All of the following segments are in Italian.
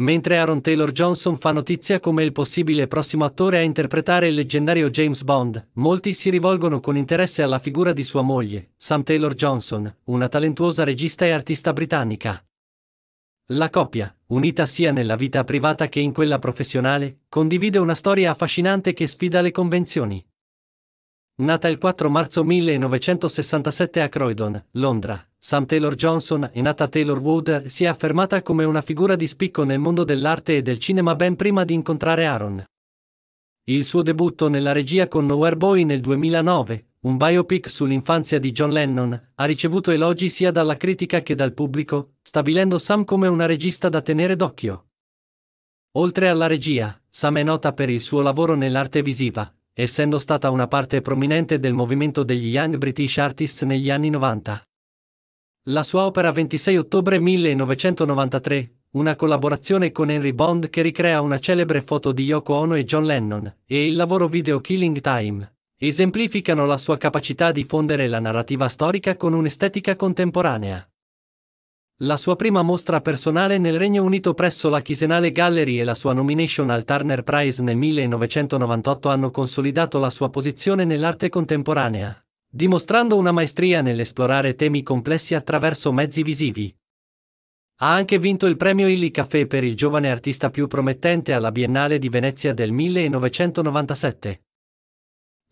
mentre Aaron Taylor Johnson fa notizia come il possibile prossimo attore a interpretare il leggendario James Bond, molti si rivolgono con interesse alla figura di sua moglie, Sam Taylor Johnson, una talentuosa regista e artista britannica. La coppia, unita sia nella vita privata che in quella professionale, condivide una storia affascinante che sfida le convenzioni. Nata il 4 marzo 1967 a Croydon, Londra, Sam Taylor Johnson, e nata Taylor Wood, si è affermata come una figura di spicco nel mondo dell'arte e del cinema ben prima di incontrare Aaron. Il suo debutto nella regia con Nowhere Boy nel 2009, un biopic sull'infanzia di John Lennon, ha ricevuto elogi sia dalla critica che dal pubblico, stabilendo Sam come una regista da tenere d'occhio. Oltre alla regia, Sam è nota per il suo lavoro nell'arte visiva, essendo stata una parte prominente del movimento degli Young British Artists negli anni 90. La sua opera 26 ottobre 1993, una collaborazione con Henry Bond che ricrea una celebre foto di Yoko Ono e John Lennon, e il lavoro video Killing Time, esemplificano la sua capacità di fondere la narrativa storica con un'estetica contemporanea la sua prima mostra personale nel Regno Unito presso la Chisenale Gallery e la sua nomination al Turner Prize nel 1998 hanno consolidato la sua posizione nell'arte contemporanea, dimostrando una maestria nell'esplorare temi complessi attraverso mezzi visivi. Ha anche vinto il premio Illy Café per il giovane artista più promettente alla Biennale di Venezia del 1997.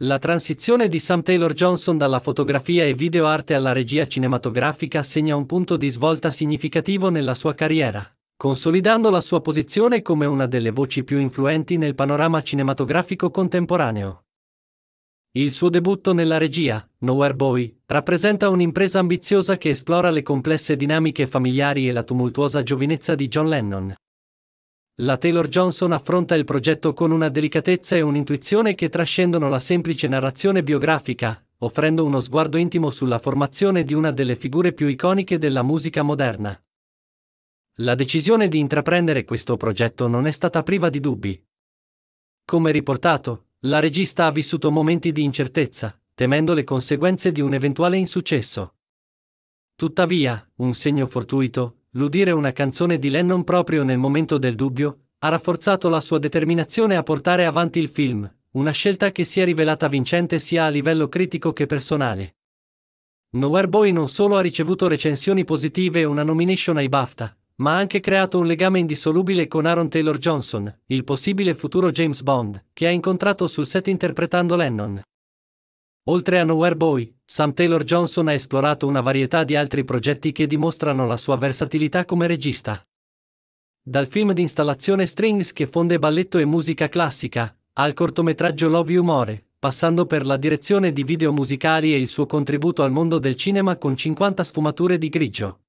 La transizione di Sam Taylor Johnson dalla fotografia e videoarte alla regia cinematografica segna un punto di svolta significativo nella sua carriera, consolidando la sua posizione come una delle voci più influenti nel panorama cinematografico contemporaneo. Il suo debutto nella regia, Nowhere Boy, rappresenta un'impresa ambiziosa che esplora le complesse dinamiche familiari e la tumultuosa giovinezza di John Lennon. La Taylor Johnson affronta il progetto con una delicatezza e un'intuizione che trascendono la semplice narrazione biografica, offrendo uno sguardo intimo sulla formazione di una delle figure più iconiche della musica moderna. La decisione di intraprendere questo progetto non è stata priva di dubbi. Come riportato, la regista ha vissuto momenti di incertezza, temendo le conseguenze di un eventuale insuccesso. Tuttavia, un segno fortuito, l'udire una canzone di Lennon proprio nel momento del dubbio, ha rafforzato la sua determinazione a portare avanti il film, una scelta che si è rivelata vincente sia a livello critico che personale. Nowhere Boy non solo ha ricevuto recensioni positive e una nomination ai BAFTA, ma ha anche creato un legame indissolubile con Aaron Taylor Johnson, il possibile futuro James Bond, che ha incontrato sul set interpretando Lennon. Oltre a Nowhere Boy, Sam Taylor Johnson ha esplorato una varietà di altri progetti che dimostrano la sua versatilità come regista. Dal film di installazione Strings che fonde balletto e musica classica, al cortometraggio Love You More, passando per la direzione di video musicali e il suo contributo al mondo del cinema con 50 sfumature di grigio.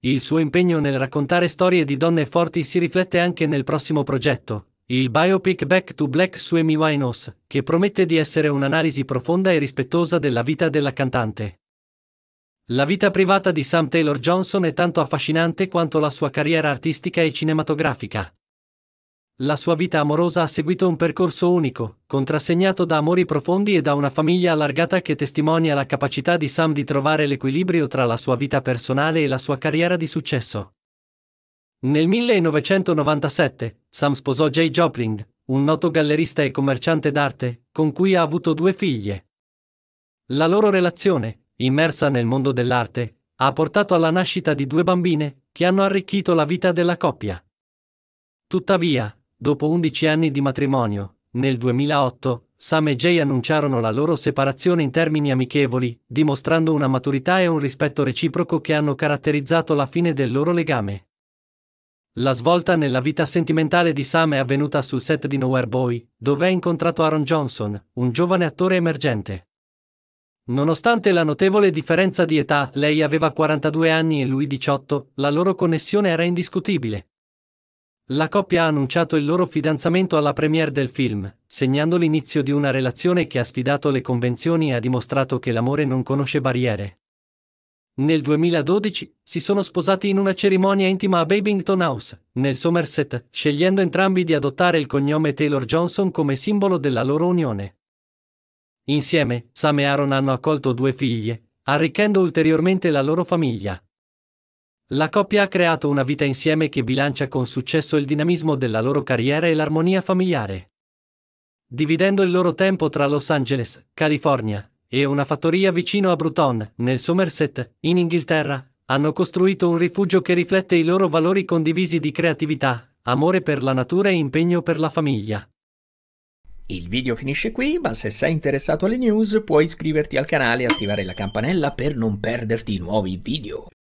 Il suo impegno nel raccontare storie di donne forti si riflette anche nel prossimo progetto, il biopic Back to Black su Amy Winehouse, che promette di essere un'analisi profonda e rispettosa della vita della cantante. La vita privata di Sam Taylor Johnson è tanto affascinante quanto la sua carriera artistica e cinematografica. La sua vita amorosa ha seguito un percorso unico, contrassegnato da amori profondi e da una famiglia allargata che testimonia la capacità di Sam di trovare l'equilibrio tra la sua vita personale e la sua carriera di successo. Nel 1997, Sam sposò Jay Joplin, un noto gallerista e commerciante d'arte, con cui ha avuto due figlie. La loro relazione, immersa nel mondo dell'arte, ha portato alla nascita di due bambine, che hanno arricchito la vita della coppia. Tuttavia, dopo 11 anni di matrimonio, nel 2008, Sam e Jay annunciarono la loro separazione in termini amichevoli, dimostrando una maturità e un rispetto reciproco che hanno caratterizzato la fine del loro legame. La svolta nella vita sentimentale di Sam è avvenuta sul set di Nowhere Boy, dove ha incontrato Aaron Johnson, un giovane attore emergente. Nonostante la notevole differenza di età, lei aveva 42 anni e lui 18, la loro connessione era indiscutibile. La coppia ha annunciato il loro fidanzamento alla premiere del film, segnando l'inizio di una relazione che ha sfidato le convenzioni e ha dimostrato che l'amore non conosce barriere. Nel 2012 si sono sposati in una cerimonia intima a Babington House, nel Somerset, scegliendo entrambi di adottare il cognome Taylor Johnson come simbolo della loro unione. Insieme, Sam e Aaron hanno accolto due figlie, arricchendo ulteriormente la loro famiglia. La coppia ha creato una vita insieme che bilancia con successo il dinamismo della loro carriera e l'armonia familiare. Dividendo il loro tempo tra Los Angeles, California, e una fattoria vicino a Bruton, nel Somerset, in Inghilterra, hanno costruito un rifugio che riflette i loro valori condivisi di creatività, amore per la natura e impegno per la famiglia. Il video finisce qui, ma se sei interessato alle news puoi iscriverti al canale e attivare la campanella per non perderti nuovi video.